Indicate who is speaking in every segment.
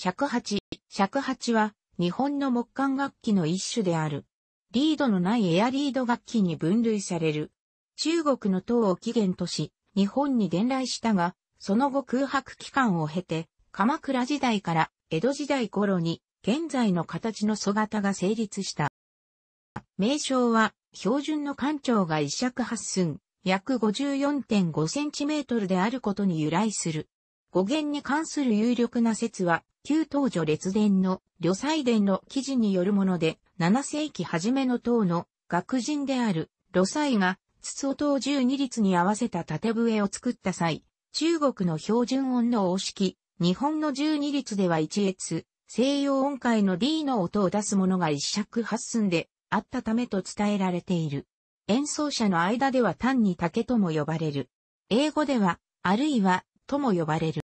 Speaker 1: 尺八。尺八は日本の木管楽器の一種である。リードのないエアリード楽器に分類される。中国の唐を起源とし、日本に伝来したが、その後空白期間を経て、鎌倉時代から江戸時代頃に現在の形の素型が成立した。名称は、標準の艦長が一尺八寸、約5 4 5トルであることに由来する。語源に関する有力な説は、旧東女列伝の旅祭伝の記事によるもので、7世紀初めの唐の学人である呂祭が、筒音を十二律に合わせた縦笛を作った際、中国の標準音の応式、日本の十二律では一越、西洋音階の D の音を出すものが一尺八寸であったためと伝えられている。演奏者の間では単に竹とも呼ばれる。英語では、あるいは、とも呼ばれる。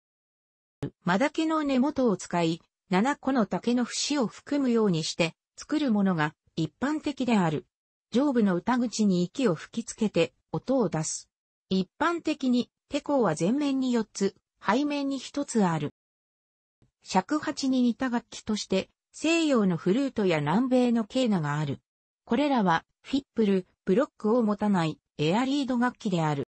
Speaker 1: マダケの根元を使い、7個の竹の節を含むようにして作るものが一般的である。上部の歌口に息を吹きつけて音を出す。一般的に、手甲は前面に4つ、背面に1つある。尺八に似た楽器として、西洋のフルートや南米のケーナがある。これらは、フィップル、ブロックを持たない、エアリード楽器である。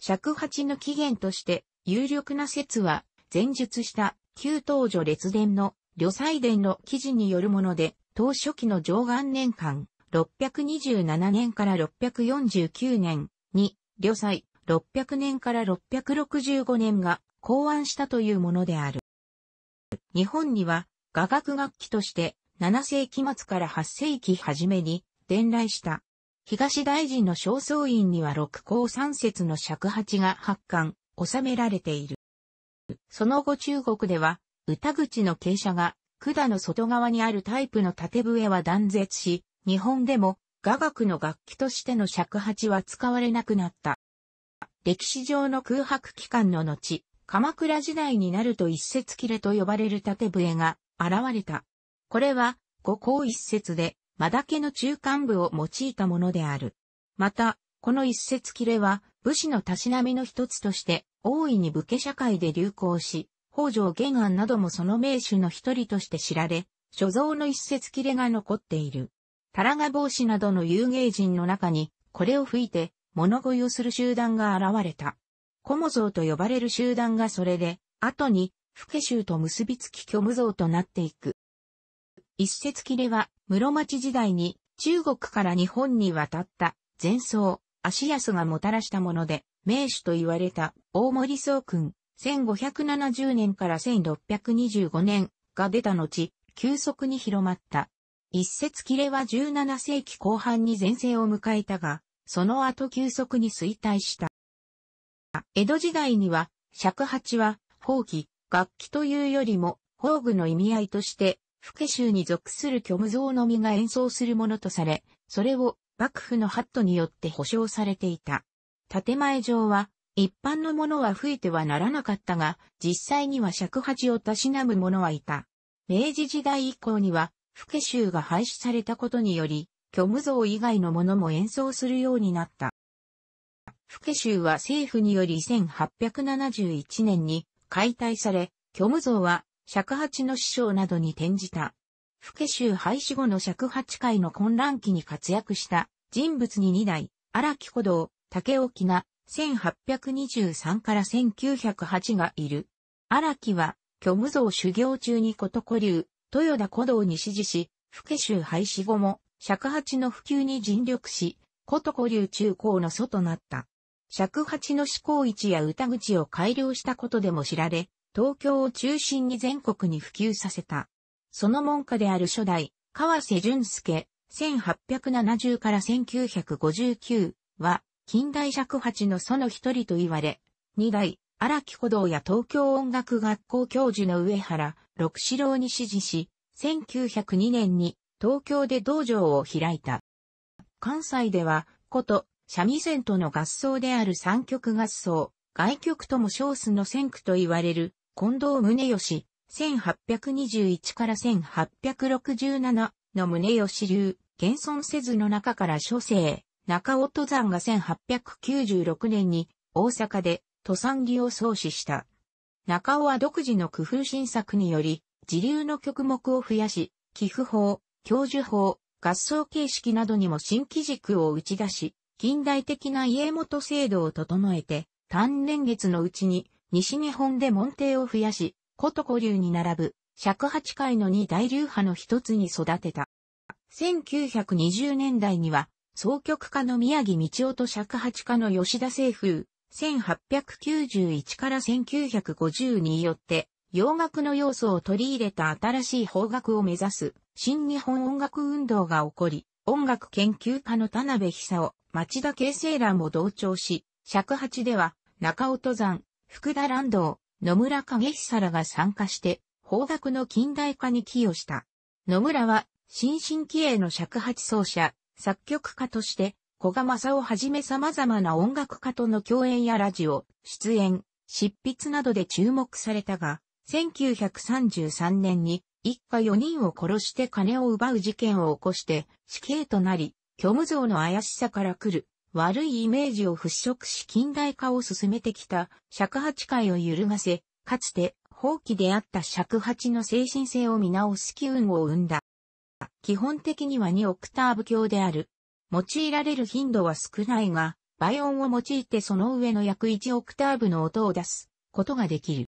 Speaker 1: 尺八の起源として、有力な説は、前述した旧東女列伝の旅祭伝の記事によるもので、当初期の上岸年間、627年から649年に、旅祭、600年から665年が考案したというものである。日本には雅楽楽器として7世紀末から8世紀初めに伝来した。東大臣の正倉院には六甲三節の尺八が発刊、収められている。その後中国では、歌口の傾斜が管の外側にあるタイプの縦笛は断絶し、日本でも雅楽の楽器としての尺八は使われなくなった。歴史上の空白期間の後、鎌倉時代になると一節切れと呼ばれる縦笛が現れた。これは五項一節で、マダケの中間部を用いたものである。また、この一節切れは、武士のたしなみの一つとして大いに武家社会で流行し、北条玄安などもその名手の一人として知られ、所蔵の一節切れが残っている。タラガ帽子などの有芸人の中に、これを吹いて、物乞いをする集団が現れた。コモ像と呼ばれる集団がそれで、後に、不家衆と結びつき虚無像となっていく。一節切れは、室町時代に、中国から日本に渡った、前奏、足安がもたらしたもので、名手と言われた大森総君、1570年から1625年が出た後、急速に広まった。一節切れは17世紀後半に前世を迎えたが、その後急速に衰退した。江戸時代には、尺八は、放棄、楽器というよりも、宝具の意味合いとして、不家州に属する虚無像のみが演奏するものとされ、それを幕府のハットによって保障されていた。建前上は、一般のものは吹いてはならなかったが、実際には尺八をたしなむ者はいた。明治時代以降には、吹家衆が廃止されたことにより、虚無像以外のものも演奏するようになった。吹家衆は政府により1871年に解体され、虚無像は尺八の師匠などに転じた。府家州廃止後の尺八会の混乱期に活躍した人物に2代、荒木古道、竹沖な、1823から1908がいる。荒木は、虚無像修行中にこと古流、豊田古道に支持し、府家州廃止後も、尺八の普及に尽力し、こと古流中高の祖となった。尺八の思考位置や歌口を改良したことでも知られ、東京を中心に全国に普及させた。その門下である初代、河瀬淳介、1870から1959は、近代尺八のその一人と言われ、二代、荒木古道や東京音楽学校教授の上原、六四郎に指示し、1902年に東京で道場を開いた。関西では、こと、三味線との合奏である三曲合奏、外曲とも称数の先駆と言われる、近藤宗義、1821から1867の宗義流、現存せずの中から諸生、中尾登山が1896年に大阪で登山儀を創始した。中尾は独自の工夫新作により、自流の曲目を増やし、寄付法、教授法、合奏形式などにも新規軸を打ち出し、近代的な家元制度を整えて、単年月のうちに西日本で門弟を増やし、古都古流に並ぶ、尺八界の二大流派の一つに育てた。1920年代には、総曲家の宮城道夫と尺八家の吉田清風、1891から1950によって、洋楽の要素を取り入れた新しい方角を目指す、新日本音楽運動が起こり、音楽研究家の田辺久夫、町田慶生らも同調し、尺八では、中尾登山、福田乱道、野村影久らが参加して、方角の近代化に寄与した。野村は、新進気鋭の尺八奏者、作曲家として、小賀正をはじめ様々な音楽家との共演やラジオ、出演、執筆などで注目されたが、1933年に一家4人を殺して金を奪う事件を起こして死刑となり、虚無像の怪しさから来る悪いイメージを払拭し近代化を進めてきた尺八界を揺るがせ、かつて放棄であった尺八の精神性を見直す機運を生んだ。基本的には2オクターブ強である。用いられる頻度は少ないが、倍音を用いてその上の約1オクターブの音を出すことができる。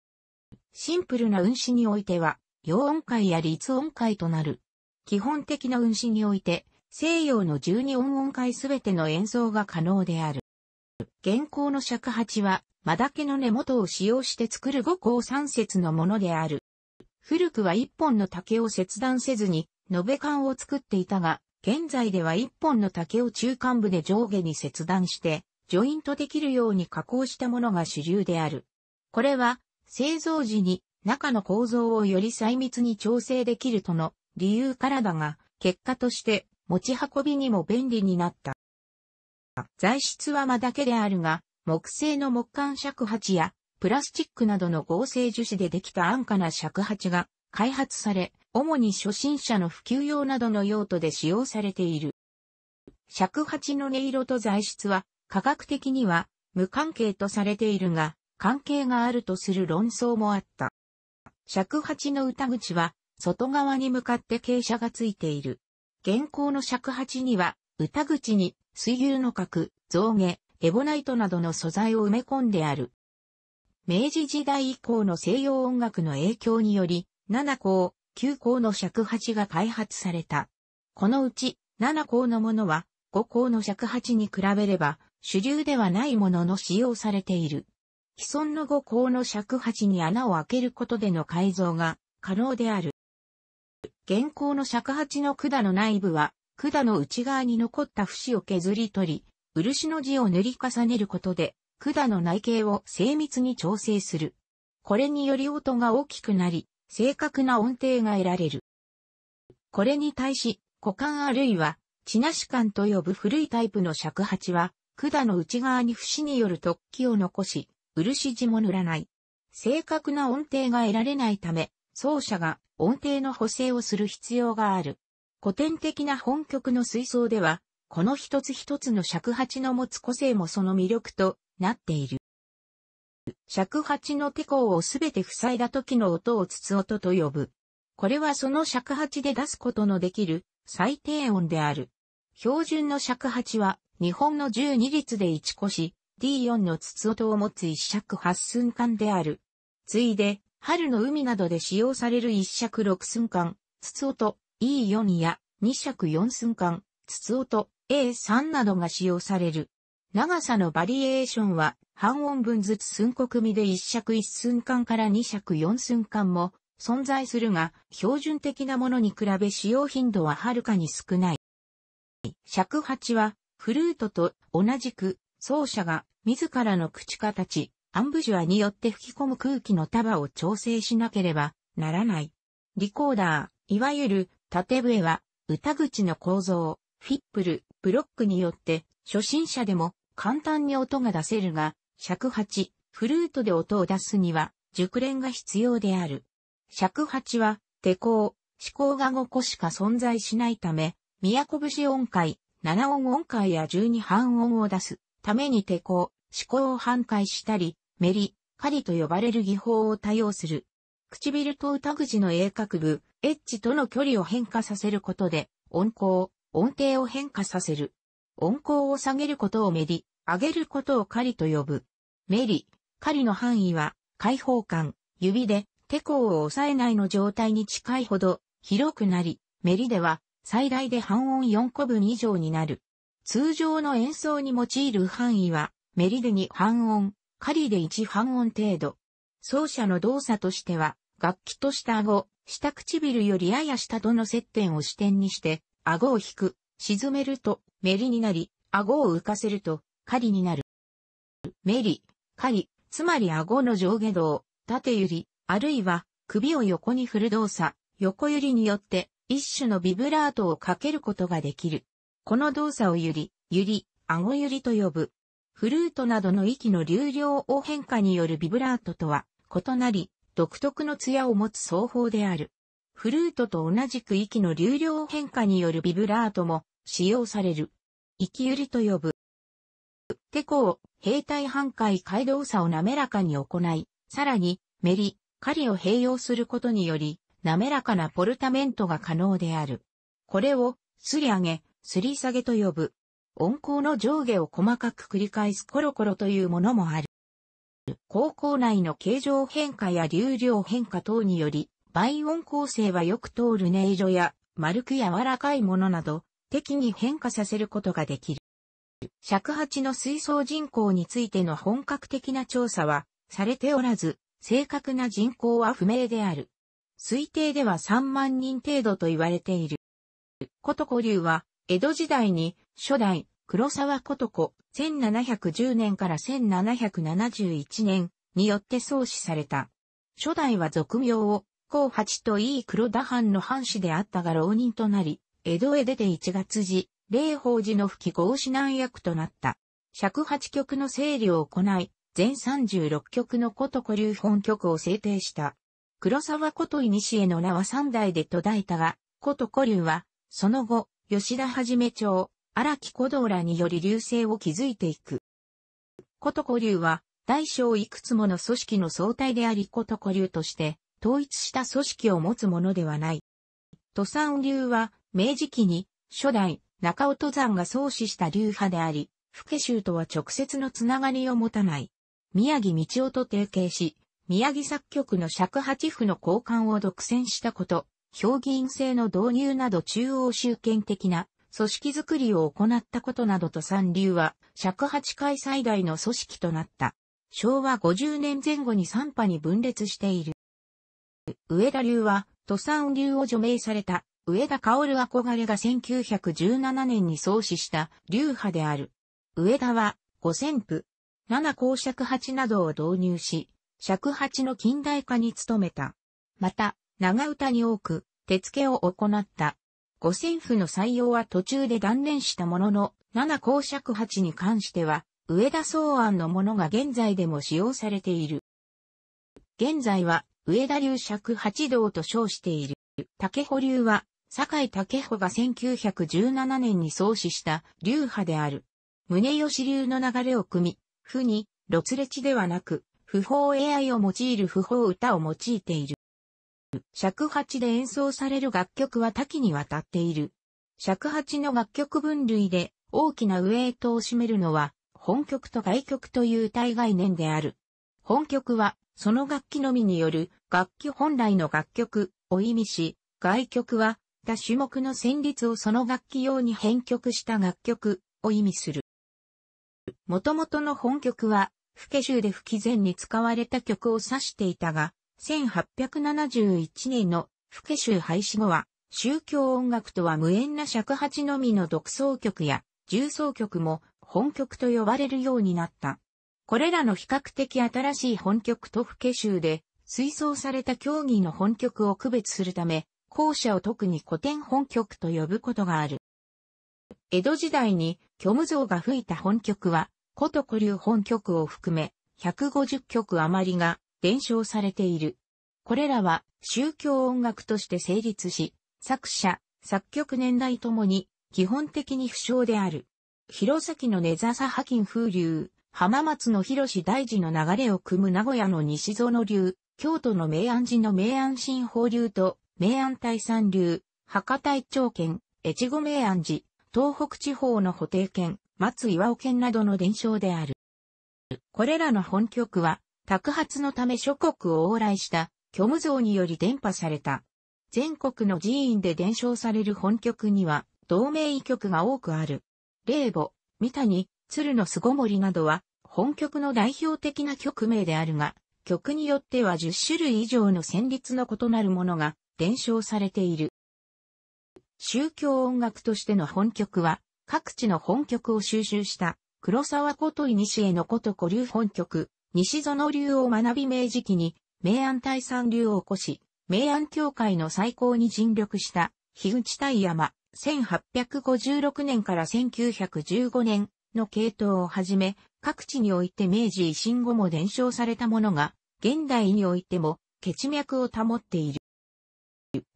Speaker 1: シンプルな運指においては、陽音階や立音階となる。基本的な運指において、西洋の十二音音階すべての演奏が可能である。現行の尺八は、マダケの根元を使用して作る五項三節のものである。古くは一本の竹を切断せずに、延べ管を作っていたが、現在では一本の竹を中間部で上下に切断して、ジョイントできるように加工したものが主流である。これは、製造時に中の構造をより細密に調整できるとの理由からだが、結果として持ち運びにも便利になった。材質は間だけであるが、木製の木管尺八やプラスチックなどの合成樹脂でできた安価な尺八が開発され、主に初心者の普及用などの用途で使用されている。尺八の音色と材質は科学的には無関係とされているが、関係があるとする論争もあった。尺八の歌口は外側に向かって傾斜がついている。現行の尺八には、歌口に水牛の角、象牙、エボナイトなどの素材を埋め込んである。明治時代以降の西洋音楽の影響により、7校、9校の尺八が開発された。このうち、7校のものは、5校の尺八に比べれば、主流ではないものの使用されている。既存の5校の尺八に穴を開けることでの改造が可能である。現行の尺八の管の内部は、管の内側に残った節を削り取り、漆の字を塗り重ねることで、管の内径を精密に調整する。これにより音が大きくなり、正確な音程が得られる。これに対し、股間あるいは、チナシ管と呼ぶ古いタイプの尺八は、管の内側に節による突起を残し、漆地も塗らない。正確な音程が得られないため、奏者が音程の補正をする必要がある。古典的な本曲の水槽では、この一つ一つの尺八の持つ個性もその魅力となっている。尺八の手甲をすべて塞いだ時の音を筒音と呼ぶ。これはその尺八で出すことのできる最低音である。標準の尺八は日本の12律で1個し、D4 の筒音を持つ一尺八寸間である。ついで、春の海などで使用される一尺六寸間、筒音 E4 や二尺四寸間、筒音 A3 などが使用される。長さのバリエーションは半音分ずつ寸刻みで一尺一寸間から二尺四寸間も存在するが、標準的なものに比べ使用頻度ははるかに少ない。尺八はフルートと同じく奏者が自らの口形、アンブジュアによって吹き込む空気の束を調整しなければならない。リコーダー、いわゆる縦笛は、歌口の構造、フィップル、ブロックによって初心者でも簡単に音が出せるが、尺八、フルートで音を出すには熟練が必要である。尺八は、手工、思考が5個しか存在しないため、都節音階、7音音階や12半音を出すために手工、思考を反壊したり、メリ、カリと呼ばれる技法を多用する。唇と歌口の鋭角部、エッジとの距離を変化させることで、音高、音程を変化させる。音高を下げることをメリ、上げることをカリと呼ぶ。メリ、カリの範囲は、開放感、指で、手甲を押さえないの状態に近いほど、広くなり、メリでは、最大で半音4個分以上になる。通常の演奏に用いる範囲は、メリで2半音、狩りで1半音程度。奏者の動作としては、楽器とした顎、下唇よりやや下との接点を支点にして、顎を引く、沈めると、メリになり、顎を浮かせると、狩りになる。メリ、狩り、つまり顎の上下動、縦揺り、あるいは、首を横に振る動作、横揺りによって、一種のビブラートをかけることができる。この動作を揺り、揺り、顎揺りと呼ぶ。フルートなどの息の流量を変化によるビブラートとは異なり、独特の艶を持つ奏法である。フルートと同じく息の流量変化によるビブラートも使用される。息売りと呼ぶ。テコを兵隊半壊解動作を滑らかに行い、さらに、メリ、狩りを併用することにより、滑らかなポルタメントが可能である。これを、すり上げ、すり下げと呼ぶ。音高の上下を細かく繰り返すコロコロというものもある。高校内の形状変化や流量変化等により、倍音構成はよく通る音色や丸く柔らかいものなど、適に変化させることができる。尺八の水槽人口についての本格的な調査はされておらず、正確な人口は不明である。推定では3万人程度と言われている。琴古流は、江戸時代に初代、黒沢琴子、1710年から1771年によって創始された。初代は俗名を、高八といい黒田藩の藩士であったが浪人となり、江戸へ出て1月時、霊宝寺の吹き合指南役となった。尺八曲の整理を行い、全36曲のこと流本曲を制定した。黒沢こといにしえの名は三代で途絶えたが、こと流は、その後、吉田はじめ町、荒木古道らにより流星を築いていく。こと古流は、大小いくつもの組織の総体でありこと古流として、統一した組織を持つものではない。登山流は、明治期に、初代、中尾登山が創始した流派であり、福家州とは直接のつながりを持たない。宮城道夫と提携し、宮城作曲の尺八譜の交換を独占したこと、評議員制の導入など中央集権的な組織づくりを行ったことなどと三流は、尺八界最大の組織となった。昭和50年前後に三派に分裂している。上田流は、土産流を除名された、上田薫憧れが1917年に創始した流派である。上田は、五線譜、七公尺八などを導入し、尺八の近代化に努めた。また、長唄に多く、手付けを行った。五線譜の採用は途中で断念したものの、七公尺八に関しては、上田草案のものが現在でも使用されている。現在は、上田流尺八道と称している。竹穂流は、坂井竹穂が1917年に創始した流派である。宗吉流の流れを組み、譜に、露つ地ではなく、不法 AI を用いる不法歌を用いている。尺八で演奏される楽曲は多岐にわたっている。尺八の楽曲分類で大きなウェイトを占めるのは本曲と外曲という対概念である。本曲はその楽器のみによる楽器本来の楽曲を意味し、外曲は他種目の旋律をその楽器用に編曲した楽曲を意味する。元々の本曲は、不ケ州で不機然に使われた曲を指していたが、1871年の福州廃止後は、宗教音楽とは無縁な尺八のみの独奏曲や重奏曲も本曲と呼ばれるようになった。これらの比較的新しい本曲と不化州で、推奏された競技の本曲を区別するため、後者を特に古典本曲と呼ぶことがある。江戸時代に虚無像が吹いた本曲は、古都古流本曲を含め、150曲余りが伝承されている。これらは宗教音楽として成立し、作者、作曲年代ともに基本的に不詳である。弘前の根笹派金風流、浜松の広大寺の流れを組む名古屋の西園流、京都の明安寺の明安新法流と、明安大山流、博多一丁県、越後明安寺、東北地方の補定県、松岩尾県などの伝承である。これらの本曲は、托発のため諸国を往来した虚無像により伝播された。全国の寺院で伝承される本曲には、同名医曲が多くある。霊母、三谷、鶴の巣ごもりなどは、本曲の代表的な曲名であるが、曲によっては10種類以上の旋律の異なるものが伝承されている。宗教音楽としての本曲は、各地の本曲を収集した、黒沢こといにのこと古流本曲、西園流を学び明治期に、明安大三流を起こし、明安教会の再興に尽力した、樋口大山、1856年から1915年の系統をはじめ、各地において明治維新後も伝承されたものが、現代においても、血脈を保っている。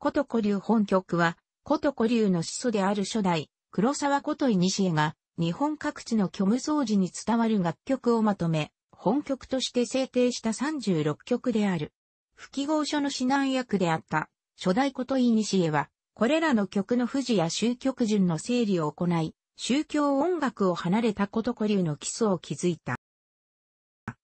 Speaker 1: 古都古流本局は、古都古流の始祖である初代、黒沢古都。いにが、日本各地の虚無掃除に伝わる楽曲をまとめ、本曲として制定した36曲である。不記号書の指南役であった初代こといにしは、これらの曲の富士や宗曲順の整理を行い、宗教音楽を離れたこと古流の基礎を築いた。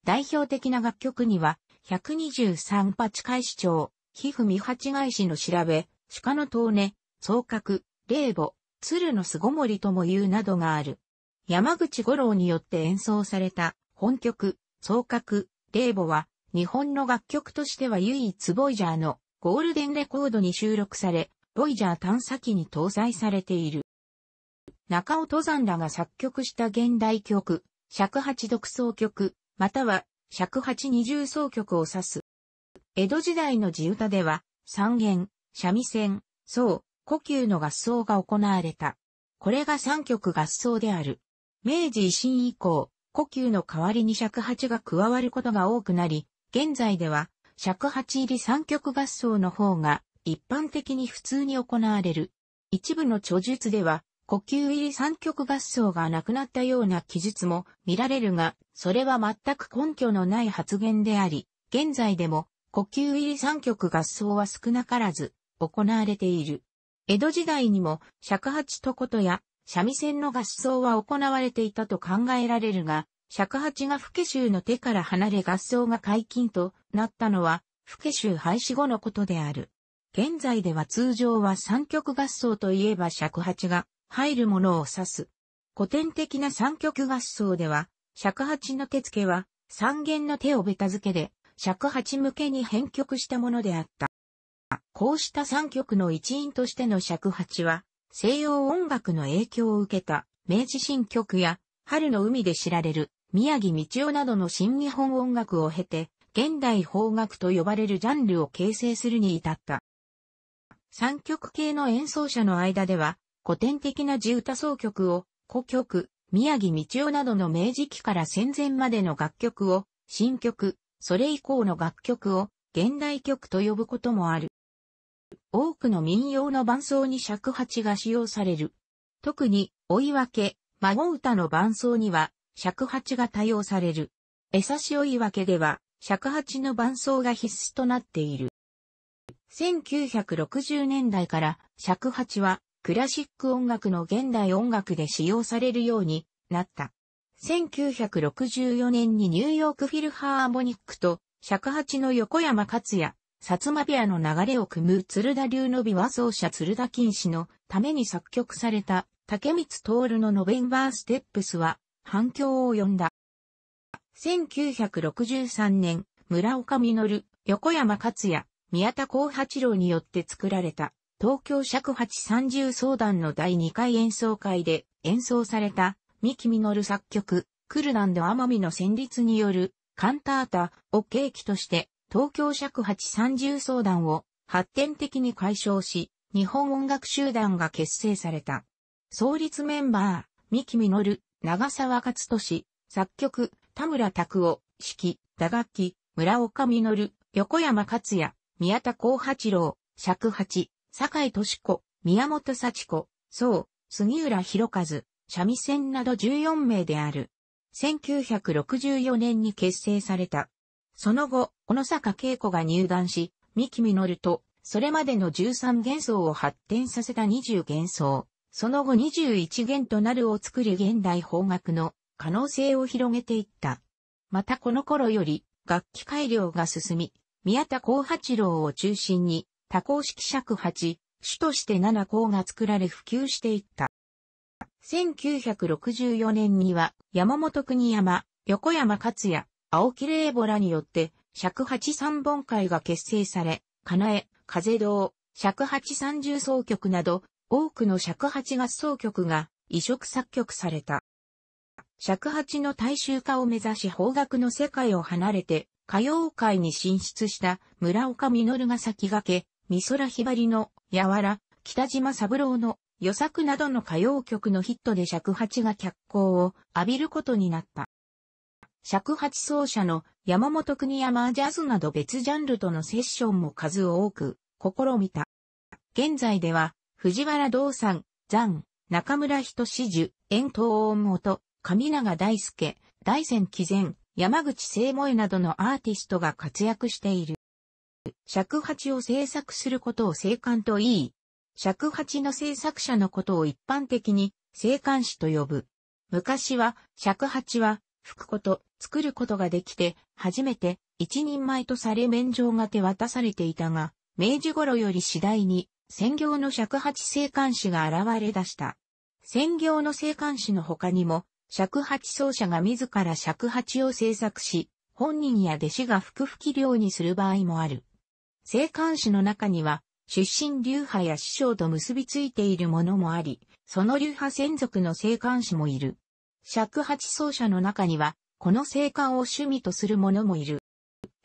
Speaker 1: 代表的な楽曲には、123八返し長、皮膚見八返しの調べ、鹿の遠根、双角、霊母、鶴の巣ごもりとも言うなどがある。山口五郎によって演奏された本曲、双角、レーボは、日本の楽曲としては唯一ボイジャーのゴールデンレコードに収録され、ボイジャー探査機に搭載されている。中尾登山らが作曲した現代曲、尺八独奏曲、または尺八二重奏曲を指す。江戸時代の地歌では、三弦、三味線、奏、呼吸の合奏が行われた。これが三曲合奏である。明治維新以降、呼吸の代わりに尺八が加わることが多くなり、現在では尺八入り三曲合奏の方が一般的に普通に行われる。一部の著述では、呼吸入り三曲合奏がなくなったような記述も見られるが、それは全く根拠のない発言であり、現在でも呼吸入り三曲合奏は少なからず行われている。江戸時代にも尺八とことや三味線の合奏は行われていたと考えられるが、尺八が不家衆の手から離れ合奏が解禁となったのは、不家衆廃止後のことである。現在では通常は三曲合奏といえば尺八が入るものを指す。古典的な三曲合奏では、尺八の手付けは三弦の手をベタ付けで、尺八向けに編曲したものであった。こうした三曲の一員としての尺八は、西洋音楽の影響を受けた明治新曲や春の海で知られる宮城道夫などの新日本音楽を経て現代邦楽と呼ばれるジャンルを形成するに至った。三曲系の演奏者の間では古典的な地歌奏曲を古曲、宮城道夫などの明治期から戦前までの楽曲を新曲、それ以降の楽曲を現代曲と呼ぶこともある。多くの民謡の伴奏に尺八が使用される。特に、追い分け、孫歌の伴奏には、尺八が多用される。江差し追い分けでは、尺八の伴奏が必須となっている。1960年代から尺八はクラシック音楽の現代音楽で使用されるようになった。1964年にニューヨークフィルハーモニックと尺八の横山克也、薩摩ビアの流れを組む鶴田流の美和奏者鶴田金氏のために作曲された竹光徹のノベンバーステップスは反響を呼んだ。1963年、村岡実、横山克也、宮田幸八郎によって作られた東京尺八三十相談の第2回演奏会で演奏された三木実作曲、クルナンド奄美の旋律によるカンタータを契機として東京尺八三重相談を発展的に解消し、日本音楽集団が結成された。創立メンバー、三木実、長沢勝利、作曲、田村拓夫、指揮、打楽器、村岡実、横山克也、宮田幸八郎、尺八、坂井敏子、宮本幸子、宋、杉浦博和、三味線など14名である。1964年に結成されたその後、小野坂慶子が入団し、三木実と、それまでの13幻想を発展させた20幻想、その後21幻となるを作る現代邦楽の可能性を広げていった。またこの頃より、楽器改良が進み、宮田幸八郎を中心に、多項式尺八、主として七項が作られ普及していった。1964年には、山本国山、横山克也、青木玲母らによって、尺八三本会が結成され、かなえ、風堂、尺八三重奏曲など、多くの尺八合奏曲が移植作曲された。尺八の大衆化を目指し方楽の世界を離れて、歌謡界に進出した村岡実が先駆け、美空ひばりの、やわら、北島三郎の、予作などの歌謡曲のヒットで尺八が脚光を浴びることになった。尺八奏者の山本国山ジャズなど別ジャンルとのセッションも数多く試みた。現在では藤原道さん、ザン、中村人志樹、遠藤大元、上永大輔、大仙紀善、山口聖萌などのアーティストが活躍している。尺八を制作することを生還と言い、尺八の制作者のことを一般的に生還師と呼ぶ。昔は尺八は吹くこと、作ることができて、初めて一人前とされ免状が手渡されていたが、明治頃より次第に専業の尺八生還士が現れ出した。専業の生還士の他にも、尺八奏者が自ら尺八を制作し、本人や弟子が吹く吹き量にする場合もある。生還士の中には、出身流派や師匠と結びついているものもあり、その流派専属の生還師もいる。尺八奏者の中には、この生還を趣味とする者もいる。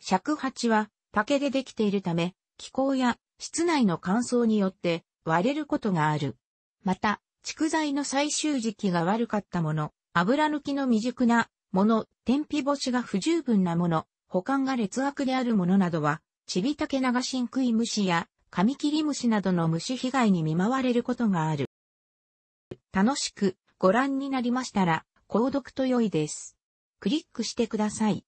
Speaker 1: 尺八は竹でできているため、気候や室内の乾燥によって割れることがある。また、蓄材の最終時期が悪かったもの、油抜きの未熟なもの、天日干しが不十分なもの、保管が劣悪であるものなどは、ちびたけ流しんくい虫やカミキリムシなどの虫被害に見舞われることがある。楽しくご覧になりましたら、購読と良いです。クリックしてください。